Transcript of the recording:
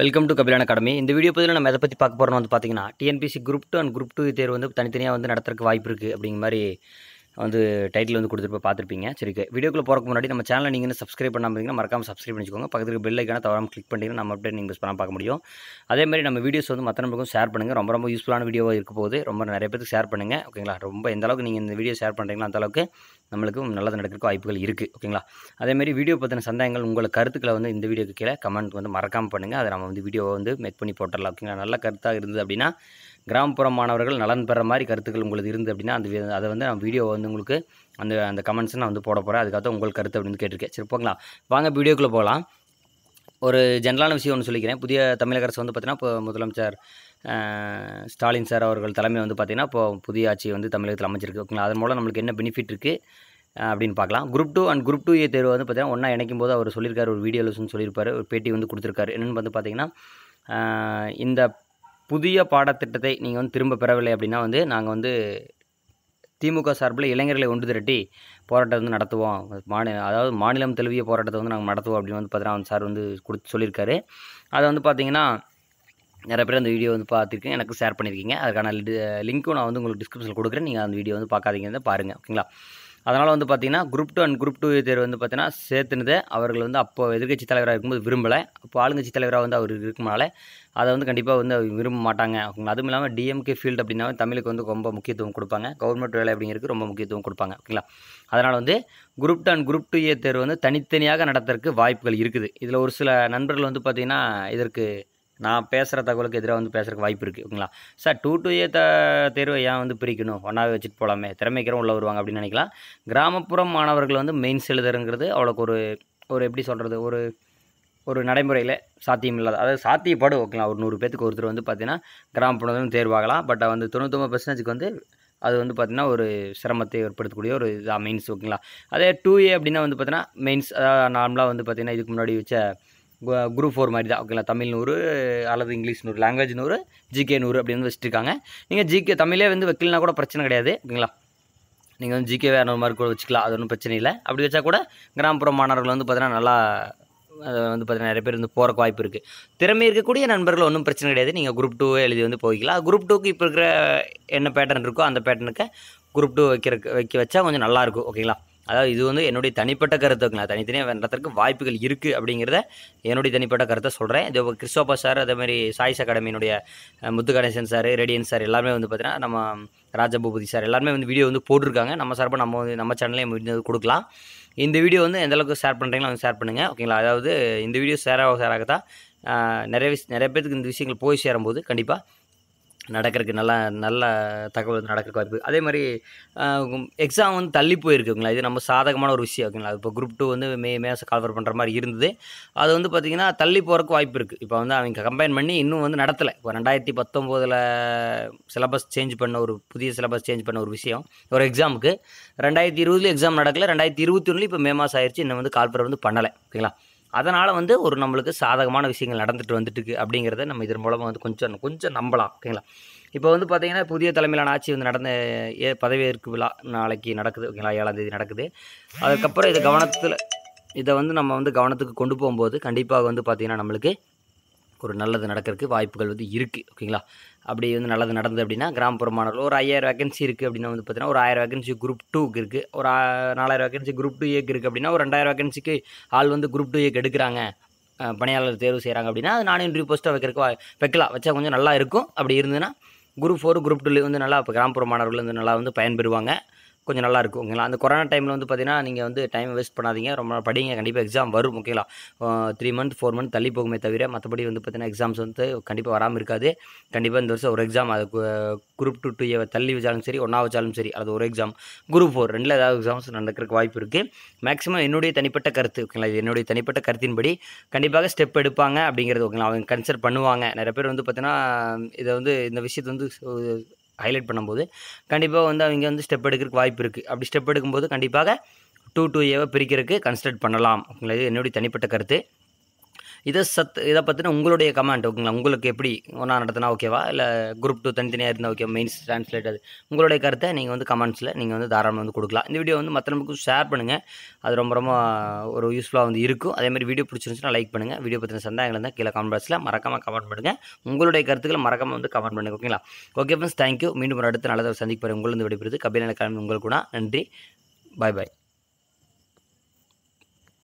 welcome to Kabilan academy இந்த video பதில் நம்ம எதை பற்றி பார்க்க போகிறோம் வந்து பார்த்தீங்கன்னா TNPSC group two and group two தேர்வு வந்து தனித்தனியாக வந்து நடத்துறதுக்கு வாய்ப்பு இருக்குது அப்படிங்கிற மாதிரி வந்து டைட்டில் வந்து கொடுத்துருப்ப பார்த்துருப்பீங்க சரி வீடியோக்குள்ள போகிறக்கு முன்னாடி நம்ம சேனலில் நீங்கள் சப்ஸ்கிரைப் பண்ணாமல் இருந்தீங்கன்னா மறக்காமல் சப்ஸ்கிரைப் பண்ணிக்கோங்க பக்கத்துக்கு பெல் ஐக்கான தவறாமல் கிளிக் பண்ணிங்கன்னா நம்ம அப்படியே நீங்கள் யூஸ் பார்க்க முடியும் அதே மாதிரி நம்ம வீடியோஸ் வந்து மற்ற நம்பருக்கும் ஷேர் பண்ணுங்கள் ரொம்ப ரொம்ப யூஸ்ஃபுல்லான வீடியோவாக இருக்க போது ரொம்ப நிறைய பேருக்கு ஷேர் பண்ணுங்கள் ஓகேங்களா ரொம்ப எந்த அளவுக்கு நீங்கள் இந்த வீடியோ ஷேர் பண்ணுறீங்களோ அந்த அளவுக்கு நம்மளுக்கு நல்லது நடக்கிறக்கு வாய்ப்புகள் இருக்குது ஓகேங்களா அதேமாதிரி வீடியோ பற்றின சந்தேகங்கள் உங்களை கருத்துக்களை வந்து இந்த வீடியோக்கு கீழே கமெண்ட் வந்து மறக்காமல் பண்ணுங்கள் அதை நம்ம வந்து வீடியோவை வந்து மேக் பண்ணி போட்டுடலாம் ஓகேங்களா நல்ல கருத்தாக இருந்தது அப்படின்னா கிராமப்புற மாணவர்கள் நலன் பெற மாதிரி கருத்துக்கள் உங்களுக்கு இருந்து அப்படின்னா அந்த அதை வந்து நம்ம வீடியோ வந்து வந்து உங்களுக்கு அந்த அந்த கமெண்ட்ஸை நான் வந்து போட போகிறேன் அதுக்காக உங்கள் கருத்து அப்படின்னு கேட்டிருக்கேன் சரி போங்களா வாங்க வீடியோக்குள்ளே போகலாம் ஒரு ஜென்ரலான விஷயம் ஒன்று சொல்லிக்கிறேன் புதிய தமிழக அரசு வந்து பார்த்திங்கன்னா இப்போ முதலமைச்சர் ஸ்டாலின் சார் அவர்கள் தலைமை வந்து பார்த்திங்கன்னா இப்போ புதிய ஆட்சி வந்து தமிழகத்தில் அமைச்சிருக்கு ஓகேங்களா அதன் மூலம் நம்மளுக்கு என்ன பெனிஃபிட் இருக்குது அப்படின்னு பார்க்கலாம் group two and group two A தேர்வு வந்து பார்த்திங்கன்னா ஒன்றா இணைக்கும் போது அவர் சொல்லியிருக்காரு ஒரு வீடியோ லெசன் சொல்லியிருப்பார் ஒரு பேட்டி வந்து கொடுத்துருக்காரு என்னென்னு வந்து பார்த்திங்கன்னா இந்த புதிய பாடத்திட்டத்தை நீங்கள் வந்து திரும்ப பெறவில்லை அப்படின்னா வந்து நாங்கள் வந்து திமுக சார்பில் இளைஞர்களை ஒன்று திரட்டி போராட்டம் வந்து நடத்துவோம் மாநில அதாவது மாநிலம் தழுவிய போராட்டத்தை வந்து நாங்கள் நடத்துவோம் அப்படின்னு வந்து பார்த்தீங்கன்னா சார் வந்து கொடுத்து சொல்லியிருக்காரு அதை வந்து பார்த்தீங்கன்னா நிறைய பேர் அந்த வீடியோ வந்து பார்த்துருக்கீங்க எனக்கு ஷேர் பண்ணியிருக்கீங்க அதுக்கான லிங்க்கும் நான் வந்து உங்களுக்கு டிஸ்கிரிப்ஷனில் கொடுக்குறேன் நீங்கள் அந்த வீடியோ வந்து பார்க்காதீங்க பாருங்கள் ஓகேங்களா அதனால் வந்து பார்த்திங்கன்னா group two and group two தேர்வு வந்து பார்த்திங்கன்னா சேர்த்துனது அவர்கள் வந்து அப்போ எதிர்கட்சி தலைவராக இருக்கும்போது விரும்பலை அப்போ ஆளுங்கட்சி தலைவராக வந்து அவர் இருக்கனால அதை வந்து கண்டிப்பாக வந்து அவங்க விரும்ப மாட்டாங்க அவங்க அதுவும் இல்லாமல் டிஎம்கே ஃபீல்டு அப்படின்னா தமிழுக்கு வந்து ரொம்ப முக்கியத்துவம் கொடுப்பாங்க கவர்மெண்ட் வேலை அப்படிங்கிறதுக்கு ரொம்ப முக்கியத்துவம் கொடுப்பாங்க ஓகேங்களா அதனால் வந்து group two and group two A தேர்வு வந்து தனித்தனியாக நடத்துறதுக்கு வாய்ப்புகள் இருக்குது இதில் ஒரு சில நண்பர்கள் வந்து பார்த்திங்கன்னா இதற்கு நான் பேசுகிற தகவலுக்கு எதிராக வந்து பேசுகிறக்கு வாய்ப்பு இருக்குது ஓகேங்களா சார் டூ டூ ஏ த தேர்வை ஏன் வந்து பிரிக்கணும் ஒன்றாவே வச்சுட்டு போகலாமே திறமைக்கிறோம் உள்ளே வருவாங்க அப்படின்னு நினைக்கலாம் கிராமப்புற மாணவர்கள் வந்து மெயின்ஸ் எழுதுறங்கிறது அவ்வளோக்கு ஒரு ஒரு எப்படி சொல்கிறது ஒரு ஒரு நடைமுறையில் சாத்தியம் இல்லாத அதாவது சாத்தியப்படும் ஓகேங்களா ஒரு நூறு பேத்துக்கு ஒருத்தர் வந்து பார்த்தீங்கன்னா கிராமப்புறம் தேர்வாகலாம் பட் வந்து தொண்ணூத்தொம்பது பர்சன்டேஜ்க்கு வந்து அது வந்து பார்த்திங்கன்னா ஒரு சிரமத்தை ஏற்படுத்தக்கூடிய ஒரு இதாக மெயின்ஸ் ஓகேங்களா அதே டூ ஏ அப்படின்னா வந்து பார்த்தீங்கன்னா மெயின்ஸ் நார்மலாக வந்து பார்த்திங்கன்னா இதுக்கு முன்னாடி வச்ச குரூப் ஃபோர் மாதிரி தான் ஓகேங்களா தமிழ் நூறு அல்லது இங்கிலீஷ் நூறு லாங்குவேஜ் நூறு ஜிகே நூறு அப்படின்னு வச்சுருக்காங்க நீங்கள் ஜிகே தமிழே வந்து வைக்கலனா கூட பிரச்சனை கிடையாது ஓகேங்களா நீங்கள் வந்து ஜிகே வேறு மாதிரி கூட வச்சுக்கலாம் அது ஒன்றும் பிரச்சனை இல்லை அப்படி வச்சா கூட கிராமப்புற மாணவர்கள் வந்து பார்த்தீங்கன்னா நல்லா வந்து பார்த்தீங்கன்னா நிறைய பேர் வந்து போகிறக்கு வாய்ப்பு இருக்குது திறமை இருக்கக்கூடிய நண்பர்கள் ஒன்றும் பிரச்சனை கிடையாது நீங்கள் குரூப் டூவே எழுதி வந்து போய்க்கலாம் குரூப் டூக்கு இப்போ இருக்கிற என்ன பேட்டர்ன் இருக்கோ அந்த பேட்டர்னுக்கு குரூப் டூ வைக்கிறக்கு வைக்க வச்சா கொஞ்சம் நல்லாயிருக்கும் ஓகேங்களா அதாவது இது வந்து என்னுடைய தனிப்பட்ட நான் தனித்தனியாக நடத்துறதுக்கு வாய்ப்புகள் இருக்குது அப்படிங்கிறத என்னுடைய தனிப்பட்ட கருத்தை சொல்கிறேன் இது கிறிஸ்டோபா சார் அதேமாதிரி சாய்ஸ் அகாடமியினுடைய Muthu Ganesan sir Radian sir எல்லாருமே வந்து பார்த்திங்கன்னா நம்ம ராஜபூபதி சார் எல்லாருமே வந்து வீடியோ வந்து போட்டிருக்காங்க நம்ம சார்பாக நம்ம வந்து நம்ம சேனல்லேயே முடிஞ்சது கொடுக்கலாம் இந்த வீடியோ வந்து எந்தளவுக்கு ஷேர் பண்ணுறீங்களோ வந்து ஷேர் பண்ணுங்கள் ஓகேங்களா அதாவது இந்த வீடியோ ஷேர் ஆக ஷேர் நிறைய நிறைய பேருக்கு இந்த விஷயங்கள் போய் சேரும்போது கண்டிப்பாக நடக்கிறதுக்கு நல்லா நல்ல தகவல் வந்து வாய்ப்பு அதே மாதிரி எக்ஸாம் வந்து தள்ளி போயிருக்குங்களா இது நம்ம சாதகமான ஒரு விஷயம் ஓகேங்களா இப்போ குரூப் டூ வந்து மே மேச கால்வர் பண்ணுற மாதிரி இருந்தது அது வந்து பார்த்திங்கன்னா தள்ளி போகிறக்கு வாய்ப்பு இருக்குது இப்போ வந்து அவங்க கம்பைன் பண்ணி இன்னும் வந்து நடத்தலை இப்போ ரெண்டாயிரத்தி பத்தொம்போதில் சிலபஸ் சேஞ்ச் பண்ண ஒரு புதிய சிலபஸ் சேஞ்ச் பண்ண ஒரு விஷயம் ஒரு எக்ஸாமுக்கு ரெண்டாயிரத்தி இருபதுலேயும் எக்ஸாம் நடக்கலை ரெண்டாயிரத்தி இருபத்தி ஒன்றுலேயும் இப்போ மே மாதம் ஆயிடுச்சு இன்னும் வந்து கால்வர் வந்து பண்ணலை ஓகேங்களா அதனால் வந்து ஒரு நம்மளுக்கு சாதகமான விஷயங்கள் நடந்துட்டு வந்துட்டு அப்படிங்கிறத நம்ம இதன் மூலமாக வந்து கொஞ்சம் கொஞ்சம் நம்பலாம் ஓகேங்களா இப்போ வந்து பார்த்திங்கன்னா புதிய தலைமையிலான ஆட்சி வந்து நடந்த ஏ பதவியேற்பு விழா நாளைக்கு நடக்குது ஓகேங்களா ஏழாம் தேதி நடக்குது அதுக்கப்புறம் இதை கவனத்தில் இதை வந்து நம்ம வந்து கவனத்துக்கு கொண்டு போகும்போது கண்டிப்பாக வந்து பார்த்திங்கன்னா நம்மளுக்கு ஒரு நல்லது நடக்கிறதுக்கு வாய்ப்புகள் வந்து இருக்குது ஓகேங்களா அப்படி வந்து நல்லது நடந்தது அப்படின்னா கிராமப்புற மாணவர்கள் ஒரு ஐயாயிரம் வேகன்சி இருக்குது அப்படின்னா வந்து பார்த்தீங்கன்னா ஒரு ஆயிரம் வேகன்சி குரூப் டூக்கு இருக்குது ஒரு நாலாயிரம் வேகன்சி குரூப் டூ ஏக்கு இருக்குது அப்படின்னா ஒரு ரெண்டாயிரம் வேகன்சிக்கு ஆள் வந்து குரூப் டூ ஏக்கு எடுக்கிறாங்க பணியாளர் தேர்வு செய்கிறாங்க அப்படின்னா அது நானும் இன்ட்ரி போஸ்ட்டாக வைக்கிறதுக்கு வைக்கலாம் வச்சா கொஞ்சம் நல்லா இருக்கும் அப்படி இருந்ததுன்னா குரூப் ஃபோர் குரூப் டூலேயே வந்து நல்லா இப்போ கிராமப்புற மாணவர்கள் வந்து நல்லா வந்து பயன்பெறுவாங்க கொஞ்சம் நல்லாயிருக்கும் ஓகேங்களா அந்த கொரோனா டைமில் வந்து பார்த்தீங்கன்னா நீங்கள் வந்து டைம் வேஸ்ட் பண்ணாதீங்க ரொம்ப நாள் படிங்க கண்டிப்பாக எக்ஸாம் வரும் ஓகேங்களா த்ரீ மந்த் ஃபோர் மந்த் தள்ளி போகுமே தவிர மற்றபடி வந்து பார்த்தீங்கன்னா எக்ஸாம்ஸ் வந்து கண்டிப்பாக வராமல் இருக்காது கண்டிப்பாக இந்த வருஷம் ஒரு எக்ஸாம் அது குரூப் டூ டூ தள்ளி வச்சாலும் சரி ஒன்றா வச்சாலும் சரி அது ஒரு எக்ஸாம் குரூப் ஃபோர் ரெண்டில் ஏதாவது எக்ஸாம்ஸ் நடக்கிறதுக்கு வாய்ப்பு இருக்குது மேக்ஸிமம் என்னுடைய தனிப்பட்ட கருத்து ஓகேங்களா இது என்னுடைய தனிப்பட்ட கருத்தின்படி கண்டிப்பாக ஸ்டெப் எடுப்பாங்க அப்படிங்கிறது ஓகேங்களா அவங்க கன்சிடர் பண்ணுவாங்க நிறைய பேர் வந்து பார்த்தீங்கன்னா இதை வந்து இந்த விஷயத்தை வந்து ஹைலைட் பண்ணும்போது கண்டிப்பாக வந்து அவங்க வந்து ஸ்டெப் எடுக்கிறதுக்கு வாய்ப்பு இருக்குது அப்படி ஸ்டெப் எடுக்கும்போது கண்டிப்பாக டூ டூ ஏவை பிரிக்கிறதுக்கு கன்சிடர் பண்ணலாம் அப்படிங்கிறது என்னுடைய தனிப்பட்ட கருத்து இதை சத் இதை பற்றின உங்களுடைய கமெண்ட் ஓகேங்களா உங்களுக்கு எப்படி ஒன்றா நடத்தினா ஓகேவா இல்லை குரூப் டூ தனித்தனியாக இருந்தால் ஓகே மெயின்ஸ் ட்ரான்ஸ்லேட் அது உங்களுடைய கருத்தை நீங்கள் வந்து கமெண்ட்ஸில் நீங்கள் வந்து தாராளமாக வந்து கொடுக்கலாம் இந்த வீடியோ வந்து மற்றவங்களுக்கு ஷேர் பண்ணுங்கள் அது ரொம்ப ரொம்ப ஒரு யூஸ்ஃபுல்லாக வந்து இருக்கும் அதே மாதிரி வீடியோ பிடிச்சிருந்துச்சுனா லைக் பண்ணுங்கள் வீடியோ பற்றின சந்தேகங்கள் இருந்தால் கீழே கமெண்ட் பாக்ஸில் மறக்காமல் கமெண்ட் பண்ணுங்கள் உங்களுடைய கருத்துக்களை மறக்காமல் வந்து கமெண்ட் பண்ணுங்கள் ஓகேங்களா ஓகே ஃப்ரெண்ட்ஸ் தேங்க்யூ மீண்டும் ஒரு அடுத்த நல்லதாக சந்திக்க உங்களுக்கு வந்து விடைபெறுது கபிலான கிழமை உங்களுக்கு கூட நன்றி பாய் பாய்